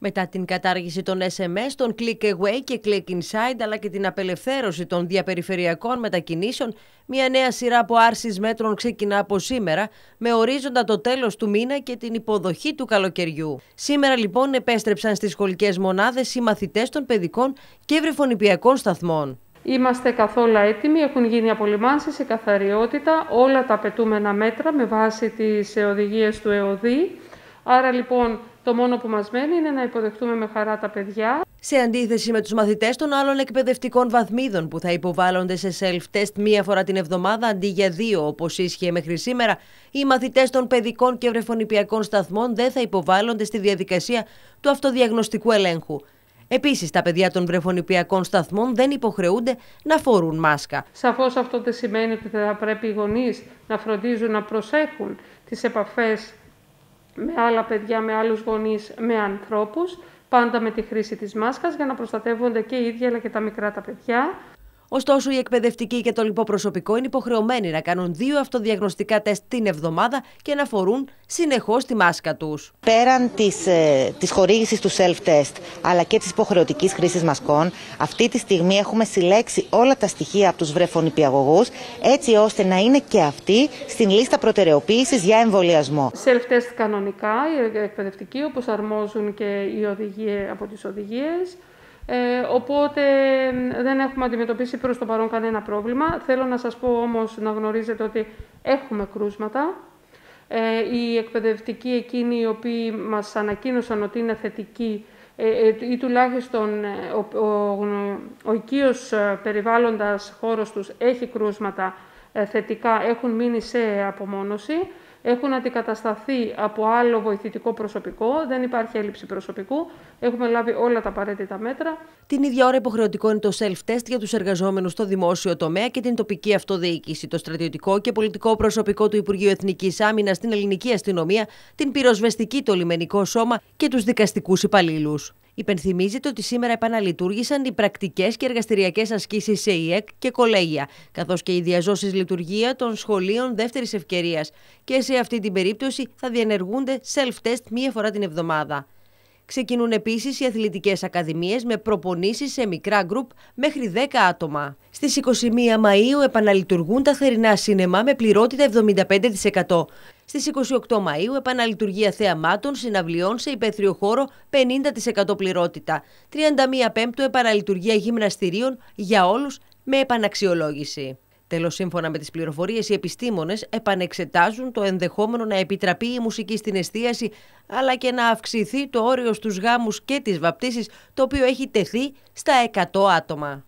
Μετά την κατάργηση των SMS, των Click Away και Click Inside, αλλά και την απελευθέρωση των διαπεριφερειακών μετακινήσεων, μια νέα σειρά από άρσεις μέτρων ξεκινά από σήμερα, με ορίζοντα το τέλος του μήνα και την υποδοχή του καλοκαιριού. Σήμερα λοιπόν επέστρεψαν στις σχολικές μονάδες οι μαθητές των παιδικών και ευρυφωνηπιακών σταθμών. Είμαστε καθόλου έτοιμοι, έχουν γίνει απολυμάνσεις, η καθαριότητα, όλα τα απαιτούμενα μέτρα με βάση τις οδηγίες του ΕΟΔΗ. Άρα λοιπόν το μόνο που μας μένει είναι να υποδεχτούμε με χαρά τα παιδιά. Σε αντίθεση με τους μαθητές των άλλων εκπαιδευτικών βαθμίδων που θα υποβάλλονται σε self-test μία φορά την εβδομάδα αντί για δύο όπως ίσχυε μέχρι σήμερα, οι μαθητές των παιδικών και βρεφονιπιακών σταθμών δεν θα υποβάλλονται στη διαδικασία του αυτοδιαγνωστικού ελέγχου. Επίσης, τα παιδιά των βρεφονιπιακών σταθμών δεν υποχρεούνται να φορούν μάσκα. Σαφώς αυτό δεν σημαίνει ότι θα πρέπει οι γονείς να φροντίζουν να προσέχουν τις επαφές με άλλα παιδιά, με άλλους γονείς, με ανθρώπους, πάντα με τη χρήση της μάσκας για να προστατεύονται και οι ίδιοι αλλά και τα μικρά τα παιδιά. Ωστόσο, οι εκπαιδευτικοί και το λοιπό προσωπικό είναι υποχρεωμένοι να κάνουν δύο αυτοδιαγνωστικά τεστ την εβδομάδα και να φορούν συνεχώς τη μάσκα τους. Πέραν της της ε, χορήγησης του self-test αλλά και της υποχρεωτικής χρήσης μασκών, αυτή τη στιγμή έχουμε συλλέξει όλα τα στοιχεία από τους βρεφονιπιαγωγούς, έτσι ώστε να είναι και αυτοί στην λίστα προτεραιοποίησης για εμβολιασμό. Self-test κανονικά, οι εκπαιδευτικοί, όπως αρμόζουν και οι οδηγίε από τις οδηγίες. Ε, οπότε δεν έχουμε αντιμετωπίσει προς το παρόν κανένα πρόβλημα. Θέλω να σας πω όμως να γνωρίζετε ότι έχουμε κρούσματα. Ε, οι εκπαιδευτικοί εκείνοι οι οποίοι μας ανακοίνωσαν ότι είναι θετικοί ε, ε, ή τουλάχιστον ε, ο, ο, ο οικείος περιβάλλοντας χώρος τους έχει κρούσματα θετικά, έχουν μείνει σε απομόνωση έχουν αντικατασταθεί από άλλο βοηθητικό προσωπικό, δεν υπάρχει έλλειψη προσωπικού, έχουμε λάβει όλα τα απαραίτητα μέτρα. Την ίδια ώρα υποχρεωτικό είναι το self-test για τους εργαζόμενους στο δημόσιο τομέα και την τοπική αυτοδιοίκηση, το στρατιωτικό και πολιτικό προσωπικό του Υπουργείου Εθνικής Άμυνας, την ελληνική αστυνομία, την πυροσβεστική, το λιμενικό σώμα και τους δικαστικούς υπαλλήλους. Υπενθυμίζεται ότι σήμερα επαναλειτουργήσαν οι πρακτικές και εργαστηριακές ασκήσεις σε ΙΕΚ και κολέγια, καθώς και η διαζώσει λειτουργία των σχολείων δεύτερης ευκαιρίας. Και σε αυτή την περίπτωση θα διενεργούνται self-test μία φορά την εβδομάδα. Ξεκινούν επίσης οι αθλητικές ακαδημίες με προπονήσεις σε μικρά γκρουπ μέχρι 10 άτομα. Στις 21 Μαου επαναλειτουργούν τα θερινά σίνεμα με πληρότητα 75%. Στι 28 Μαου επαναλειτουργία θεαμάτων συναυλιών σε υπαίθριο χώρο 50% πληρότητα. 31 Πέμπτου επαναλειτουργία γυμναστηρίων για όλους με επαναξιολόγηση. Τέλος σύμφωνα με τις πληροφορίες οι επιστήμονες επανεξετάζουν το ενδεχόμενο να επιτραπεί η μουσική στην εστίαση, αλλά και να αυξηθεί το όριο στους γάμους και τις βαπτίσεις, το οποίο έχει τεθεί στα 100 άτομα.